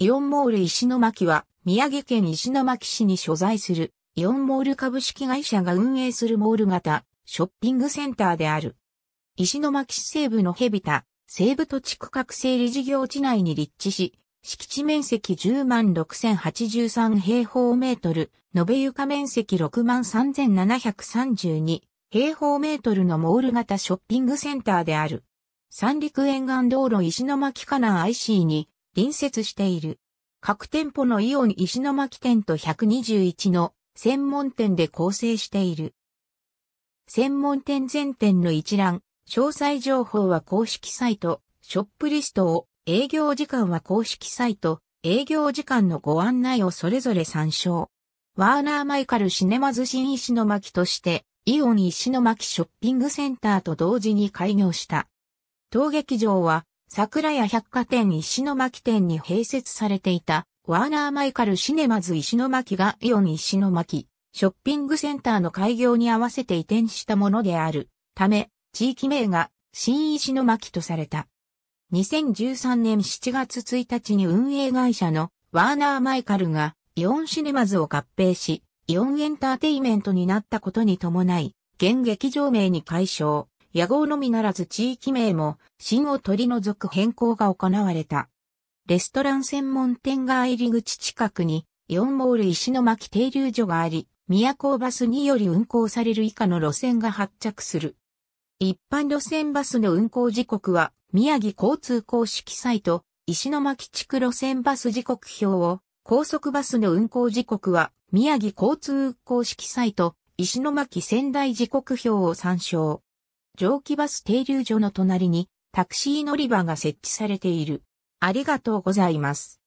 イオンモール石巻は、宮城県石巻市に所在する、イオンモール株式会社が運営するモール型、ショッピングセンターである。石巻市西部のヘビタ、西部土地区画整理事業地内に立地し、敷地面積10万6083平方メートル、延べ床面積6万3732平方メートルのモール型ショッピングセンターである。三陸沿岸道路石巻カナ IC に隣接している。各店舗のイオン石巻店と121の専門店で構成している。専門店全店の一覧、詳細情報は公式サイト、ショップリストを、営業時間は公式サイト、営業時間のご案内をそれぞれ参照。ワーナーマイカルシネマズ新石巻として、イオン石巻ショッピングセンターと同時に開業した。当劇場は、桜屋百貨店石巻店に併設されていた、ワーナーマイカルシネマズ石巻がイオン石巻、ショッピングセンターの開業に合わせて移転したものである、ため、地域名が新石巻とされた。2013年7月1日に運営会社のワーナーマイカルがイオンシネマズを合併し、イオンエンターテイメントになったことに伴い、現劇場名に解消。野号のみならず地域名も、新を取り除く変更が行われた。レストラン専門店が入り口近くに、イオンモール石巻停留所があり、宮古バスにより運行される以下の路線が発着する。一般路線バスの運行時刻は、宮城交通公式サイト、石巻地区路線バス時刻表を、高速バスの運行時刻は、宮城交通公式サイト、石巻仙台時刻表を参照。蒸気バス停留所の隣にタクシー乗り場が設置されている。ありがとうございます。